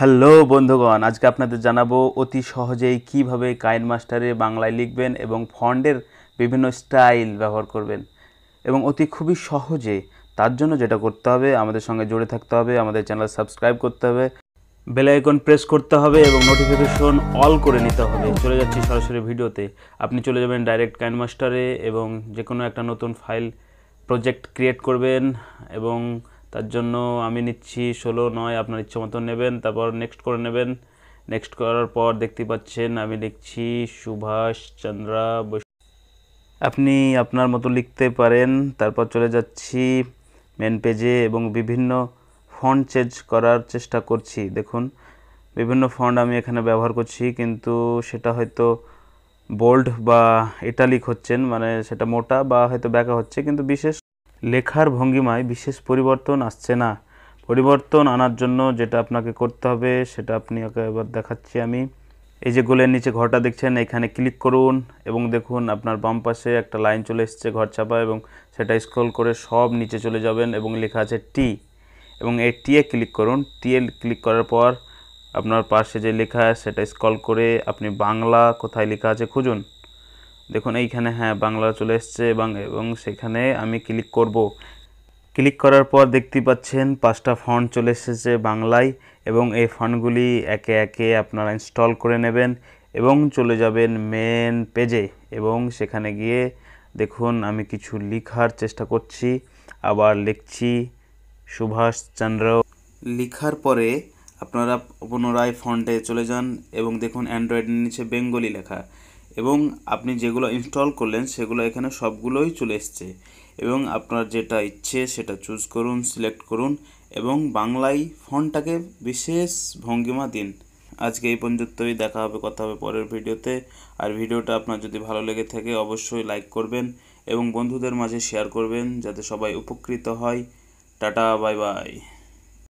hello বন্ধুগণ আজকে আপনাদের জানাবো অতি সহজেই কিভাবে কাইন মাস্টারে বাংলায় লিখবেন এবং ফন্ডের বিভিন্ন স্টাইল ব্যবহার করবেন এবং অতি খুবই সহজে তার জন্য যেটা করতে হবে আমাদের সঙ্গে জুড়ে থাকতে হবে আমাদের চ্যানেল সাবস্ক্রাইব করতে হবে বেল আইকন প্রেস করতে হবে এবং নোটিফিকেশন অল করে নিতে হবে চলে যাচ্ছি সরাসরি ভিডিওতে আপনি চলে যাবেন ডাইরেক্ট কাইন মাস্টারে এবং যে কোনো একটা নতুন ফাইল প্রজেক্ট ক্রিয়েট করবেন এবং তার জন্য আমি নিচ্ছি ষোলো নয় আপনার ইচ্ছে মতো নেবেন তারপর নেক্সট করে নেবেন নেক্সট করার পর দেখতে পাচ্ছেন আমি লিখছি সুভাষ চন্দ্রা আপনি আপনার মতো লিখতে পারেন তারপর চলে যাচ্ছি মেন পেজে এবং বিভিন্ন ফন্ড চেঞ্জ করার চেষ্টা করছি দেখুন বিভিন্ন ফন্ড আমি এখানে ব্যবহার করছি কিন্তু সেটা হয়তো বোল্ড বা ইটালিক হচ্ছেন মানে সেটা মোটা বা হয়তো ব্যাকা হচ্ছে কিন্তু বিশেষ লেখার ভঙ্গিমায় বিশেষ পরিবর্তন আসছে না পরিবর্তন আনার জন্য যেটা আপনাকে করতে হবে সেটা আপনি এবার দেখাচ্ছি আমি এই যে গোলের নিচে ঘরটা দেখছেন এখানে ক্লিক করুন এবং দেখুন আপনার বাম পাশে একটা লাইন চলে এসছে ঘর ছাপা এবং সেটা স্ক্রল করে সব নিচে চলে যাবেন এবং লেখা আছে টি এবং এই এ ক্লিক করুন টিএ ক্লিক করার পর আপনার পাশে যে লেখা সেটা স্ক্রল করে আপনি বাংলা কোথায় লেখা আছে খুঁজুন দেখুন এইখানে হ্যাঁ বাংলা চলে এসছে এবং এবং সেখানে আমি ক্লিক করব ক্লিক করার পর দেখতে পাচ্ছেন পাঁচটা ফন্ট চলে এসেছে বাংলায় এবং এই ফন্টগুলি একে একে আপনারা ইনস্টল করে নেবেন এবং চলে যাবেন মেন পেজে এবং সেখানে গিয়ে দেখুন আমি কিছু লিখার চেষ্টা করছি আবার লিখছি সুভাষচন্দ্র লিখার পরে আপনারা পুনরায় ফন্টে চলে যান এবং দেখুন অ্যান্ড্রয়েডের নিচে বেঙ্গলি লেখা এবং আপনি যেগুলো ইনস্টল করলেন সেগুলো এখানে সবগুলোই চলে এসছে এবং আপনার যেটা ইচ্ছে সেটা চুজ করুন সিলেক্ট করুন এবং বাংলায় ফোনটাকে বিশেষ ভঙ্গিমা দিন আজকে এই পর্যন্তই দেখা হবে কথা হবে পরের ভিডিওতে আর ভিডিওটা আপনার যদি ভালো লেগে থাকে অবশ্যই লাইক করবেন এবং বন্ধুদের মাঝে শেয়ার করবেন যাতে সবাই উপকৃত হয় টাটা বাই বাই